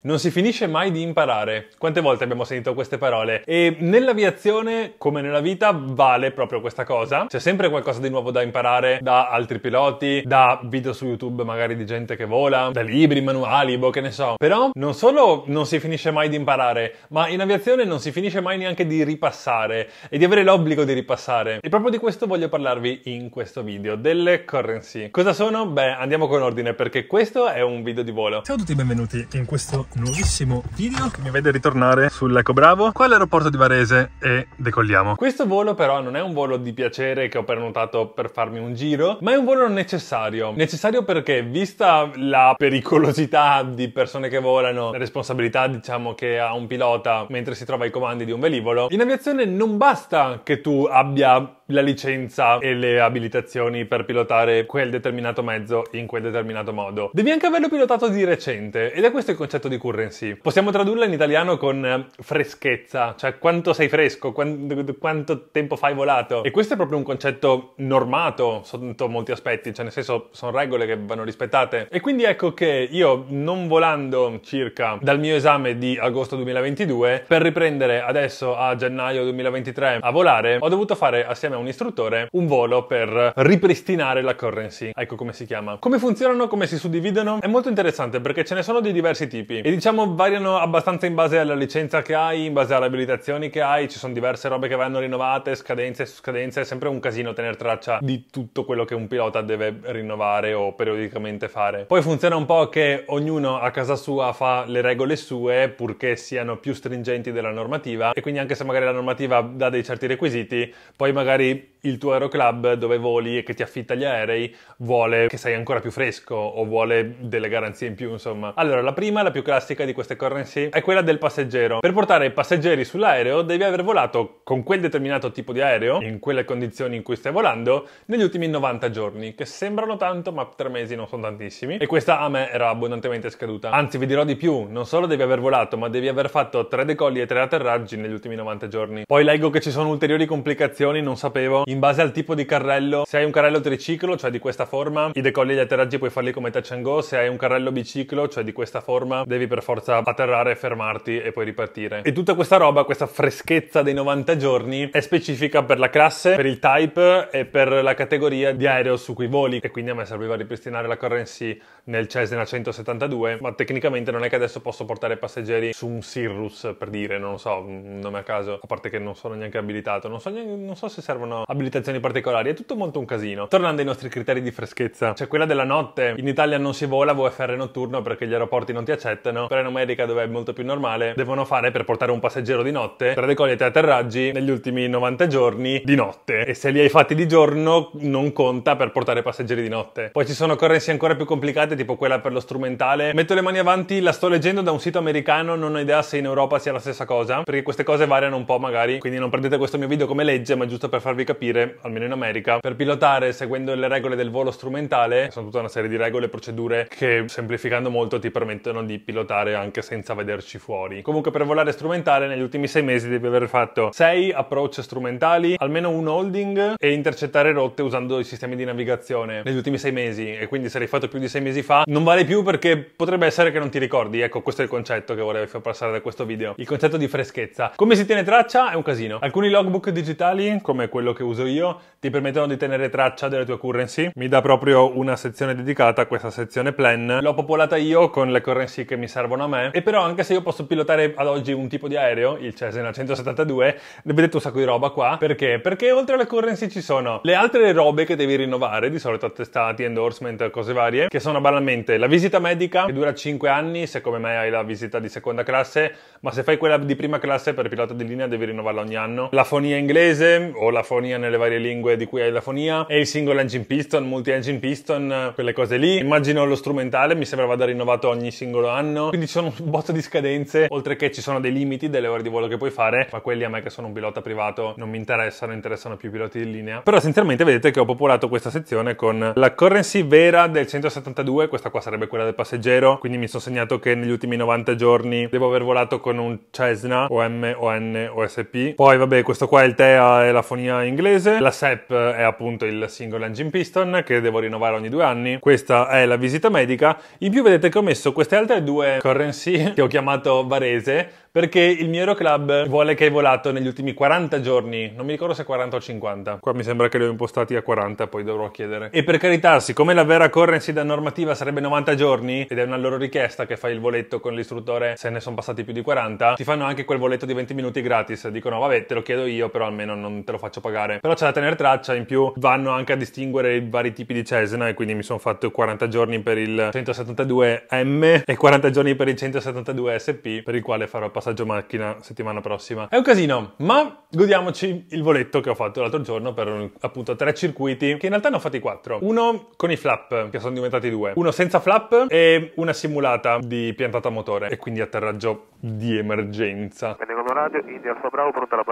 Non si finisce mai di imparare. Quante volte abbiamo sentito queste parole? E nell'aviazione, come nella vita, vale proprio questa cosa. C'è sempre qualcosa di nuovo da imparare da altri piloti, da video su YouTube magari di gente che vola, da libri, manuali, boh che ne so. Però non solo non si finisce mai di imparare, ma in aviazione non si finisce mai neanche di ripassare e di avere l'obbligo di ripassare. E proprio di questo voglio parlarvi in questo video, delle currency. Cosa sono? Beh, andiamo con ordine perché questo è un video di volo. Ciao a tutti e benvenuti in questo nuovissimo video che mi vede ritornare sull'Eco Bravo qua all'aeroporto di Varese e decolliamo. Questo volo però non è un volo di piacere che ho prenotato per farmi un giro, ma è un volo necessario. Necessario perché vista la pericolosità di persone che volano, la responsabilità diciamo che ha un pilota mentre si trova ai comandi di un velivolo, in aviazione non basta che tu abbia la licenza e le abilitazioni per pilotare quel determinato mezzo in quel determinato modo. Devi anche averlo pilotato di recente ed è questo il concetto di currency. Possiamo tradurla in italiano con eh, freschezza, cioè quanto sei fresco, quando, quanto tempo fai volato. E questo è proprio un concetto normato sotto molti aspetti, cioè nel senso sono regole che vanno rispettate. E quindi ecco che io non volando circa dal mio esame di agosto 2022, per riprendere adesso a gennaio 2023 a volare, ho dovuto fare assieme a un istruttore un volo per ripristinare la currency. Ecco come si chiama. Come funzionano, come si suddividono? È molto interessante perché ce ne sono di diversi tipi. E diciamo variano abbastanza in base alla licenza che hai, in base alle abilitazioni che hai, ci sono diverse robe che vanno rinnovate, scadenze su scadenze, è sempre un casino tenere traccia di tutto quello che un pilota deve rinnovare o periodicamente fare. Poi funziona un po' che ognuno a casa sua fa le regole sue, purché siano più stringenti della normativa, e quindi anche se magari la normativa dà dei certi requisiti, poi magari il tuo aeroclub dove voli e che ti affitta gli aerei vuole che sei ancora più fresco o vuole delle garanzie in più, insomma. Allora, la prima, la più classica, classica di queste currency è quella del passeggero. Per portare i passeggeri sull'aereo devi aver volato con quel determinato tipo di aereo, in quelle condizioni in cui stai volando, negli ultimi 90 giorni, che sembrano tanto ma tre mesi non sono tantissimi. E questa a me era abbondantemente scaduta. Anzi, vi dirò di più, non solo devi aver volato, ma devi aver fatto tre decolli e tre atterraggi negli ultimi 90 giorni. Poi leggo che ci sono ulteriori complicazioni, non sapevo, in base al tipo di carrello. Se hai un carrello triciclo, cioè di questa forma, i decolli e gli atterraggi puoi farli come Tachango, se hai un carrello biciclo, cioè di questa forma, devi per forza atterrare, fermarti e poi ripartire. E tutta questa roba, questa freschezza dei 90 giorni è specifica per la classe, per il type e per la categoria di aereo su cui voli e quindi a me serviva ripristinare la currency nel Cessna 172, ma tecnicamente non è che adesso posso portare passeggeri su un Cirrus per dire, non so, un mm, nome a caso, a parte che non sono neanche abilitato, non so, neanche, non so se servono abilitazioni particolari, è tutto molto un casino. Tornando ai nostri criteri di freschezza, c'è cioè quella della notte, in Italia non si vola VFR notturno perché gli aeroporti non ti accettano italiano, però in America dove è molto più normale, devono fare per portare un passeggero di notte tra decolli e atterraggi negli ultimi 90 giorni di notte. E se li hai fatti di giorno non conta per portare passeggeri di notte. Poi ci sono currency ancora più complicate, tipo quella per lo strumentale. Metto le mani avanti, la sto leggendo da un sito americano, non ho idea se in Europa sia la stessa cosa, perché queste cose variano un po' magari, quindi non prendete questo mio video come legge, ma giusto per farvi capire, almeno in America, per pilotare seguendo le regole del volo strumentale, sono tutta una serie di regole e procedure che semplificando molto ti permettono di pilotare pilotare anche senza vederci fuori. Comunque per volare strumentale negli ultimi sei mesi devi aver fatto sei approach strumentali, almeno un holding e intercettare rotte usando i sistemi di navigazione negli ultimi sei mesi e quindi se l'hai fatto più di sei mesi fa non vale più perché potrebbe essere che non ti ricordi. Ecco, questo è il concetto che volevo far passare da questo video. Il concetto di freschezza. Come si tiene traccia è un casino. Alcuni logbook digitali, come quello che uso io, ti permettono di tenere traccia delle tue currency. Mi dà proprio una sezione dedicata, questa sezione plan. L'ho popolata io con le currency che mi servono servono a me. E però anche se io posso pilotare ad oggi un tipo di aereo, il Cessna 172, vedete un sacco di roba qua. Perché? Perché oltre alle currency ci sono le altre robe che devi rinnovare, di solito attestati, endorsement, cose varie, che sono banalmente la visita medica, che dura 5 anni, se come me hai la visita di seconda classe, ma se fai quella di prima classe per pilota di linea devi rinnovarla ogni anno. La fonia inglese o la fonia nelle varie lingue di cui hai la fonia, e il single engine piston, multi engine piston, quelle cose lì. Immagino lo strumentale, mi sembra vada rinnovato ogni singolo anno anno, quindi ci sono un botto di scadenze, oltre che ci sono dei limiti delle ore di volo che puoi fare, ma quelli a me che sono un pilota privato non mi interessano, interessano più i piloti di linea. Però essenzialmente vedete che ho popolato questa sezione con la currency vera del 172, questa qua sarebbe quella del passeggero, quindi mi sono segnato che negli ultimi 90 giorni devo aver volato con un Cessna OM, ON, OSP. Poi vabbè, questo qua è il TEA e la fonia inglese, la SEP è appunto il single engine piston che devo rinnovare ogni due anni, questa è la visita medica, in più vedete che ho messo queste altre due due currency che ho chiamato Varese perché il mio Aeroclub vuole che hai volato negli ultimi 40 giorni, non mi ricordo se 40 o 50, qua mi sembra che li ho impostati a 40, poi dovrò chiedere. E per carità, siccome la vera currency da normativa sarebbe 90 giorni, ed è una loro richiesta che fai il voletto con l'istruttore se ne sono passati più di 40, ti fanno anche quel voletto di 20 minuti gratis, dicono vabbè te lo chiedo io, però almeno non te lo faccio pagare. Però c'è da tenere traccia, in più vanno anche a distinguere i vari tipi di Cesena e quindi mi sono fatto 40 giorni per il 172M e 40 giorni per il 172 SP, per il quale farò pagare passaggio macchina settimana prossima. È un casino, ma godiamoci il voletto che ho fatto l'altro giorno per appunto tre circuiti che in realtà ne ho fatti quattro. Uno con i flap, che sono diventati due. Uno senza flap e una simulata di piantata motore e quindi atterraggio di emergenza.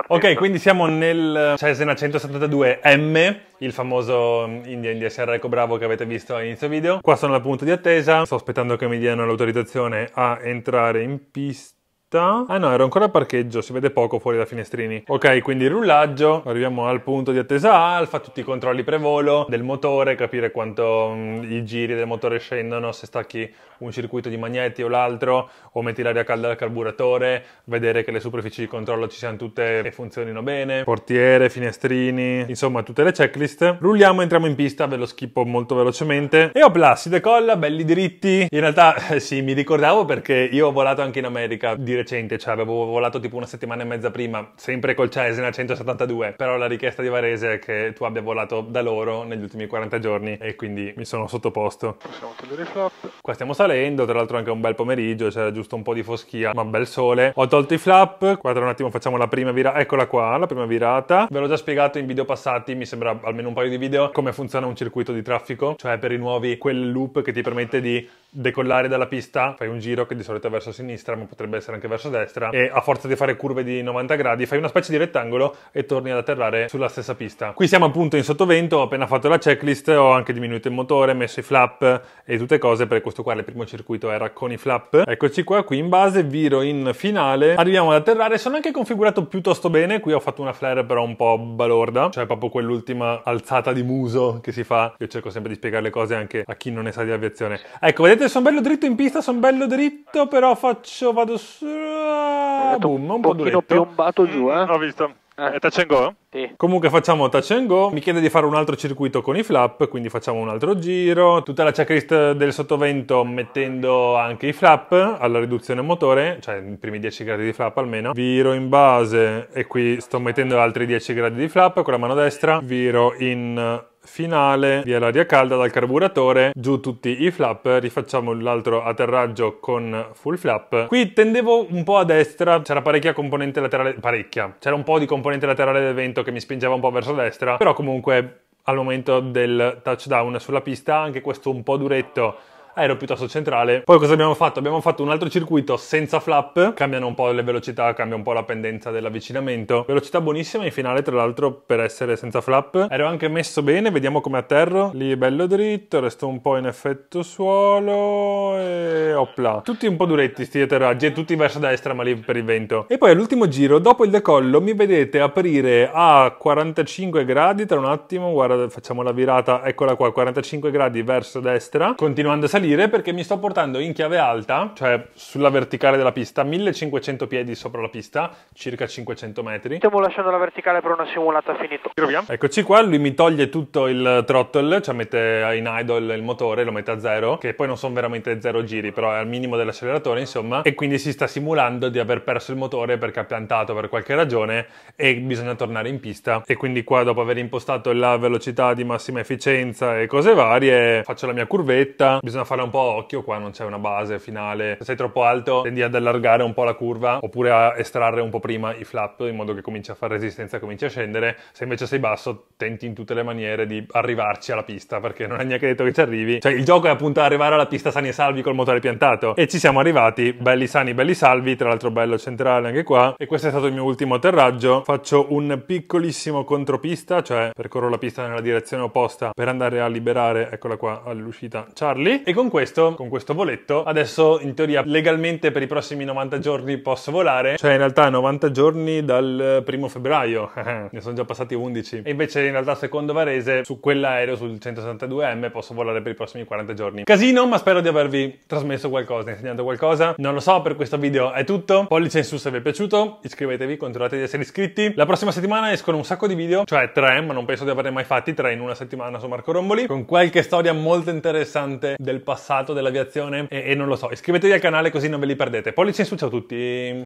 Ok, quindi siamo nel Cesena 172M, il famoso mm, India India Sierra Eco Bravo che avete visto all'inizio video. Qua sono al punto di attesa, sto aspettando che mi diano l'autorizzazione a entrare in pista Ah no, ero ancora a parcheggio, si vede poco fuori da finestrini. Ok, quindi il rullaggio, arriviamo al punto di attesa alfa, tutti i controlli prevolo del motore, capire quanto mh, mm, i giri del motore scendono, se stacchi un circuito di magneti o l'altro, o metti l'aria calda al carburatore, vedere che le superfici di controllo ci siano tutte e funzionino bene, portiere, finestrini, insomma tutte le checklist. Rulliamo, entriamo in pista, ve lo schippo molto velocemente. E opla, si decolla, belli diritti. In realtà sì, mi ricordavo perché io ho volato anche in America, di recente, cioè avevo volato tipo una settimana e mezza prima, sempre col Cesena 172, però la richiesta di Varese è che tu abbia volato da loro negli ultimi 40 giorni e quindi mi sono sottoposto. Possiamo togliere i flap. Qua stiamo salendo, tra l'altro anche un bel pomeriggio, c'era giusto un po' di foschia, ma bel sole. Ho tolto i flap, qua tra un attimo facciamo la prima virata, eccola qua, la prima virata. Ve l'ho già spiegato in video passati, mi sembra almeno un paio di video, come funziona un circuito di traffico, cioè per i nuovi quel loop che ti permette di decollare dalla pista, fai un giro che di solito è verso sinistra, ma potrebbe essere anche verso destra, e a forza di fare curve di 90 gradi fai una specie di rettangolo e torni ad atterrare sulla stessa pista. Qui siamo appunto in sottovento, ho appena fatto la checklist, ho anche diminuito il motore, messo i flap e tutte cose, perché questo qua il primo circuito era con i flap. Eccoci qua, qui in base, viro in finale, arriviamo ad atterrare, sono anche configurato piuttosto bene, qui ho fatto una flare però un po' balorda, cioè proprio quell'ultima alzata di muso che si fa, io cerco sempre di spiegare le cose anche a chi non ne sa di aviazione. Ecco, vedete dire, sono bello dritto in pista, sono bello dritto, però faccio, vado su... Ah, boom, un po' duretto. piombato giù, mm, eh? Mm, ho visto. Ah. Eh. È eh, touch go? Sì. Comunque facciamo touch and go, mi chiede di fare un altro circuito con i flap, quindi facciamo un altro giro, tutta la checklist del sottovento mettendo anche i flap alla riduzione motore, cioè i primi 10 gradi di flap almeno, viro in base e qui sto mettendo altri 10 gradi di flap con la mano destra, viro in finale, via l'aria calda dal carburatore, giù tutti i flap, rifacciamo l'altro atterraggio con full flap. Qui tendevo un po' a destra, c'era parecchia componente laterale, parecchia, c'era un po' di componente laterale del vento che mi spingeva un po' verso destra, però comunque al momento del touchdown sulla pista anche questo un po' duretto aereo piuttosto centrale. Poi cosa abbiamo fatto? Abbiamo fatto un altro circuito senza flap, cambiano un po' le velocità, cambia un po' la pendenza dell'avvicinamento. Velocità buonissima in finale, tra l'altro, per essere senza flap. Ero anche messo bene, vediamo come atterro. Lì è bello dritto, resto un po' in effetto suolo e opla. Tutti un po' duretti sti atterraggi e tutti verso destra, ma lì per il vento. E poi all'ultimo giro, dopo il decollo, mi vedete aprire a 45 gradi, tra un attimo, guarda, facciamo la virata, eccola qua, 45 gradi verso destra, continuando a salire salire perché mi sto portando in chiave alta, cioè sulla verticale della pista, 1500 piedi sopra la pista, circa 500 metri. Stiamo lasciando la verticale per una simulata finito. Proviamo. Eccoci qua, lui mi toglie tutto il throttle, cioè mette in idle il motore, lo mette a zero, che poi non sono veramente zero giri, però è al minimo dell'acceleratore, insomma, e quindi si sta simulando di aver perso il motore perché ha piantato per qualche ragione e bisogna tornare in pista. E quindi qua dopo aver impostato la velocità di massima efficienza e cose varie, faccio la mia curvetta, bisogna fare fare un po' occhio, qua non c'è una base finale. Se sei troppo alto tendi ad allargare un po' la curva oppure a estrarre un po' prima i flap in modo che cominci a fare resistenza, cominci a scendere. Se invece sei basso tenti in tutte le maniere di arrivarci alla pista perché non è neanche detto che ci arrivi. Cioè il gioco è appunto arrivare alla pista sani e salvi col motore piantato e ci siamo arrivati belli sani, belli salvi, tra l'altro bello centrale anche qua e questo è stato il mio ultimo atterraggio. Faccio un piccolissimo contropista, cioè percorro la pista nella direzione opposta per andare a liberare, eccola qua all'uscita Charlie e con con questo, con questo voletto, adesso in teoria legalmente per i prossimi 90 giorni posso volare, cioè in realtà 90 giorni dal primo febbraio, ne sono già passati 11, e invece in realtà secondo Varese su quell'aereo sul 162M posso volare per i prossimi 40 giorni. Casino, ma spero di avervi trasmesso qualcosa, insegnato qualcosa. Non lo so, per questo video è tutto. Pollice in su se vi è piaciuto, iscrivetevi, continuate di essere iscritti. La prossima settimana escono un sacco di video, cioè tre, ma non penso di averne mai fatti tre in una settimana su Marco Romboli, con qualche storia molto interessante del passato passato dell'aviazione e, e non lo so. Iscrivetevi al canale così non ve li perdete. Pollice in su, ciao a tutti!